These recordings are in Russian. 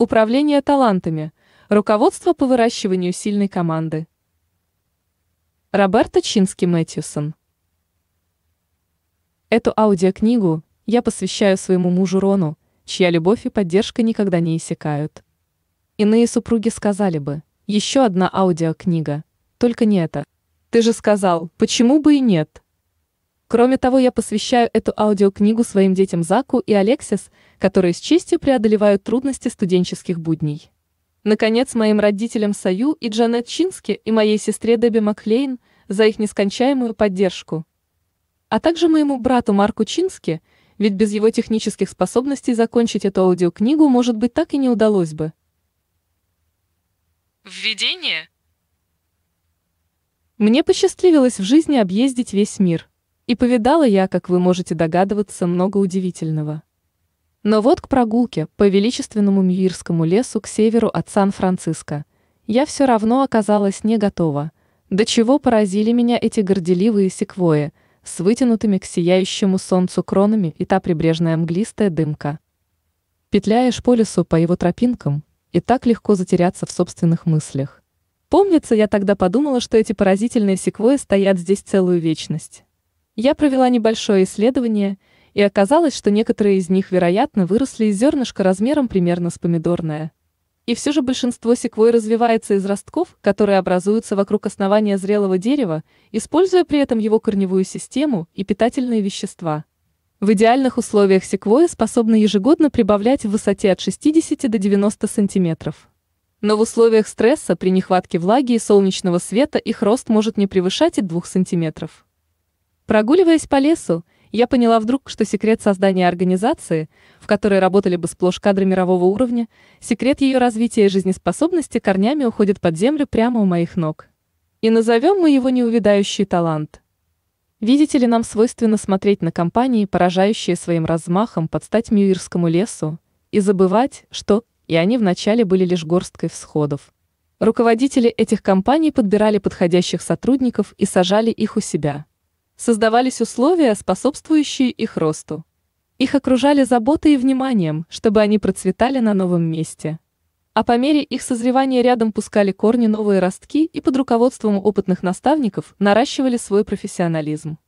Управление талантами. Руководство по выращиванию сильной команды. Роберта Чински Мэтьюсон. Эту аудиокнигу я посвящаю своему мужу Рону, чья любовь и поддержка никогда не иссякают. Иные супруги сказали бы, еще одна аудиокнига, только не это. Ты же сказал, почему бы и нет? Кроме того, я посвящаю эту аудиокнигу своим детям Заку и Алексис, которые с честью преодолевают трудности студенческих будней. Наконец, моим родителям Саю и Джанет Чински и моей сестре Дебби Маклейн за их нескончаемую поддержку. А также моему брату Марку Чински, ведь без его технических способностей закончить эту аудиокнигу, может быть, так и не удалось бы. Введение. Мне посчастливилось в жизни объездить весь мир. И повидала я, как вы можете догадываться, много удивительного. Но вот к прогулке по величественному Мьюирскому лесу к северу от Сан-Франциско я все равно оказалась не готова. До чего поразили меня эти горделивые секвои с вытянутыми к сияющему солнцу кронами и та прибрежная мглистая дымка. Петляешь по лесу по его тропинкам и так легко затеряться в собственных мыслях. Помнится, я тогда подумала, что эти поразительные секвои стоят здесь целую вечность. Я провела небольшое исследование, и оказалось, что некоторые из них, вероятно, выросли из зернышка размером примерно с помидорное. И все же большинство секвой развивается из ростков, которые образуются вокруг основания зрелого дерева, используя при этом его корневую систему и питательные вещества. В идеальных условиях секвоя способны ежегодно прибавлять в высоте от 60 до 90 сантиметров. Но в условиях стресса при нехватке влаги и солнечного света их рост может не превышать и 2 сантиметров. Прогуливаясь по лесу, я поняла вдруг, что секрет создания организации, в которой работали бы сплошь кадры мирового уровня, секрет ее развития и жизнеспособности корнями уходит под землю прямо у моих ног. И назовем мы его неувидающий талант. Видите ли, нам свойственно смотреть на компании, поражающие своим размахом под стать Мюирскому лесу, и забывать, что и они вначале были лишь горсткой всходов. Руководители этих компаний подбирали подходящих сотрудников и сажали их у себя – создавались условия, способствующие их росту. Их окружали заботой и вниманием, чтобы они процветали на новом месте. А по мере их созревания рядом пускали корни новые ростки и под руководством опытных наставников наращивали свой профессионализм.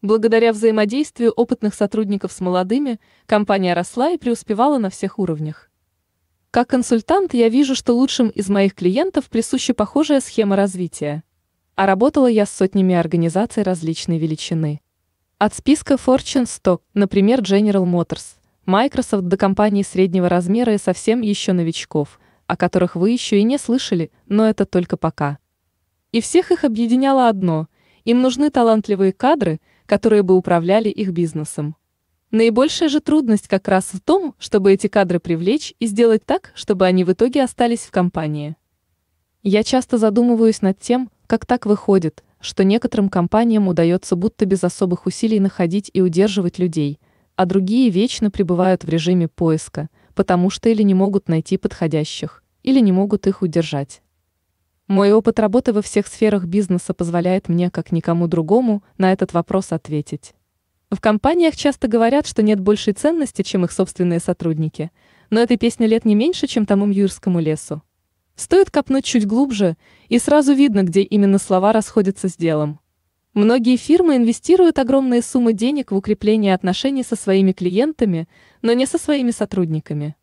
Благодаря взаимодействию опытных сотрудников с молодыми, компания росла и преуспевала на всех уровнях. Как консультант я вижу, что лучшим из моих клиентов присуща похожая схема развития – а работала я с сотнями организаций различной величины. От списка Fortune 100, например, General Motors, Microsoft до компаний среднего размера и совсем еще новичков, о которых вы еще и не слышали, но это только пока. И всех их объединяло одно – им нужны талантливые кадры, которые бы управляли их бизнесом. Наибольшая же трудность как раз в том, чтобы эти кадры привлечь и сделать так, чтобы они в итоге остались в компании. Я часто задумываюсь над тем, как так выходит, что некоторым компаниям удается будто без особых усилий находить и удерживать людей, а другие вечно пребывают в режиме поиска, потому что или не могут найти подходящих, или не могут их удержать. Мой опыт работы во всех сферах бизнеса позволяет мне, как никому другому, на этот вопрос ответить. В компаниях часто говорят, что нет большей ценности, чем их собственные сотрудники, но этой песни лет не меньше, чем тому Юрскому лесу. Стоит копнуть чуть глубже, и сразу видно, где именно слова расходятся с делом. Многие фирмы инвестируют огромные суммы денег в укрепление отношений со своими клиентами, но не со своими сотрудниками.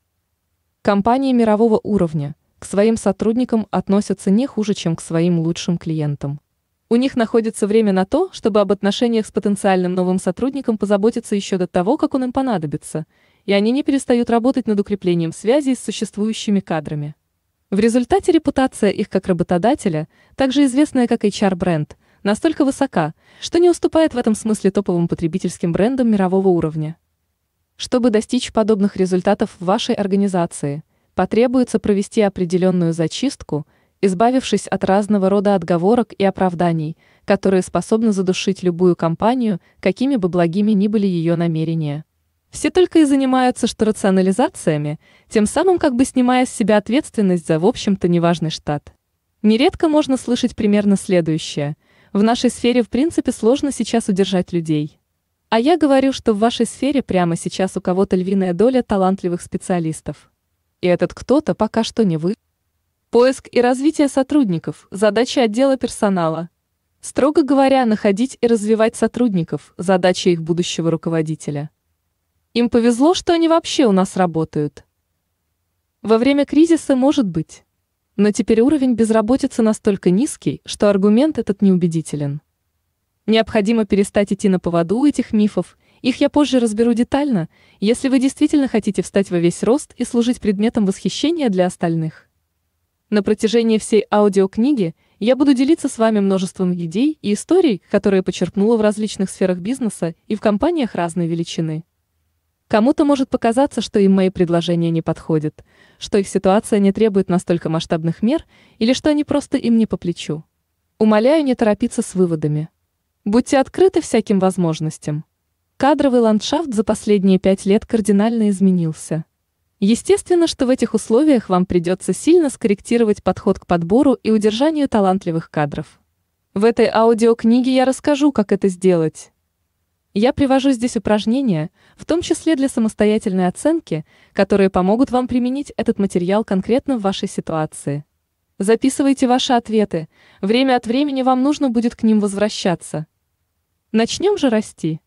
Компании мирового уровня к своим сотрудникам относятся не хуже, чем к своим лучшим клиентам. У них находится время на то, чтобы об отношениях с потенциальным новым сотрудником позаботиться еще до того, как он им понадобится, и они не перестают работать над укреплением связей с существующими кадрами. В результате репутация их как работодателя, также известная как HR-бренд, настолько высока, что не уступает в этом смысле топовым потребительским брендам мирового уровня. Чтобы достичь подобных результатов в вашей организации, потребуется провести определенную зачистку, избавившись от разного рода отговорок и оправданий, которые способны задушить любую компанию, какими бы благими ни были ее намерения. Все только и занимаются что рационализациями, тем самым как бы снимая с себя ответственность за, в общем-то, неважный штат. Нередко можно слышать примерно следующее. В нашей сфере, в принципе, сложно сейчас удержать людей. А я говорю, что в вашей сфере прямо сейчас у кого-то львиная доля талантливых специалистов. И этот кто-то пока что не вы. Поиск и развитие сотрудников – задача отдела персонала. Строго говоря, находить и развивать сотрудников – задача их будущего руководителя. Им повезло, что они вообще у нас работают. Во время кризиса может быть. Но теперь уровень безработицы настолько низкий, что аргумент этот неубедителен. Необходимо перестать идти на поводу этих мифов, их я позже разберу детально, если вы действительно хотите встать во весь рост и служить предметом восхищения для остальных. На протяжении всей аудиокниги я буду делиться с вами множеством идей и историй, которые почерпнула в различных сферах бизнеса и в компаниях разной величины. Кому-то может показаться, что им мои предложения не подходят, что их ситуация не требует настолько масштабных мер или что они просто им не по плечу. Умоляю не торопиться с выводами. Будьте открыты всяким возможностям. Кадровый ландшафт за последние пять лет кардинально изменился. Естественно, что в этих условиях вам придется сильно скорректировать подход к подбору и удержанию талантливых кадров. В этой аудиокниге я расскажу, как это сделать. Я привожу здесь упражнения, в том числе для самостоятельной оценки, которые помогут вам применить этот материал конкретно в вашей ситуации. Записывайте ваши ответы, время от времени вам нужно будет к ним возвращаться. Начнем же расти.